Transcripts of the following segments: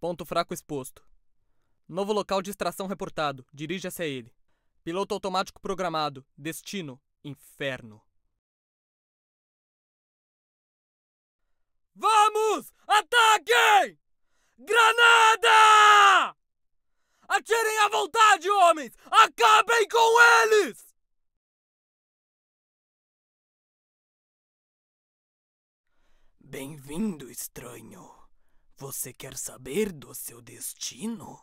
Ponto fraco exposto. Novo local de extração reportado. Dirija-se a ele. Piloto automático programado. Destino: Inferno. Vamos! Ataquem! Granada! Atirem à vontade, homens! Acabem com eles! Bem-vindo, estranho. Você quer saber do seu destino?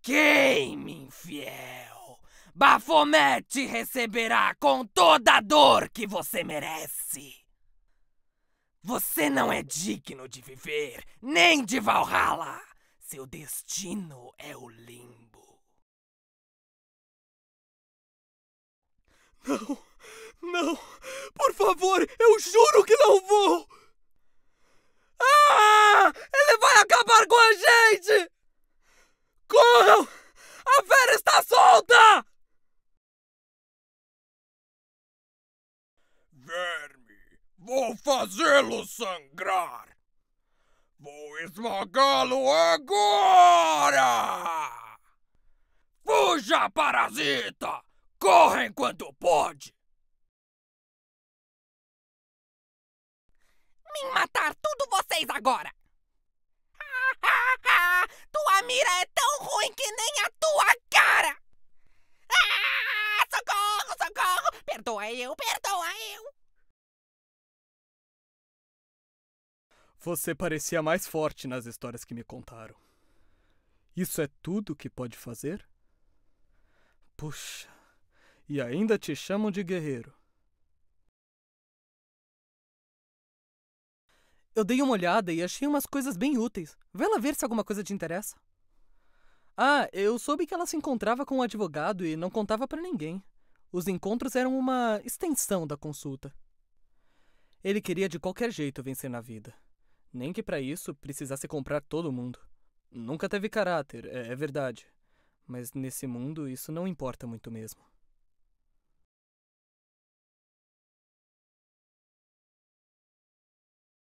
Queime, infiel! Bafomete receberá com toda a dor que você merece! Você não é digno de viver, nem de Valhalla! Seu destino é o limbo. Não! Não! Por favor, eu juro que não vou! Vou fazê-lo sangrar! Vou esmagá-lo agora! Fuja, parasita! Corre enquanto pode! Me matar tudo vocês agora! tua mira é tão ruim que nem a tua Você parecia mais forte nas histórias que me contaram. Isso é tudo que pode fazer? Puxa, e ainda te chamam de guerreiro. Eu dei uma olhada e achei umas coisas bem úteis. Vê lá ver se alguma coisa te interessa. Ah, eu soube que ela se encontrava com um advogado e não contava para ninguém. Os encontros eram uma extensão da consulta. Ele queria de qualquer jeito vencer na vida. Nem que para isso precisasse comprar todo mundo. Nunca teve caráter, é, é verdade. Mas nesse mundo isso não importa muito mesmo.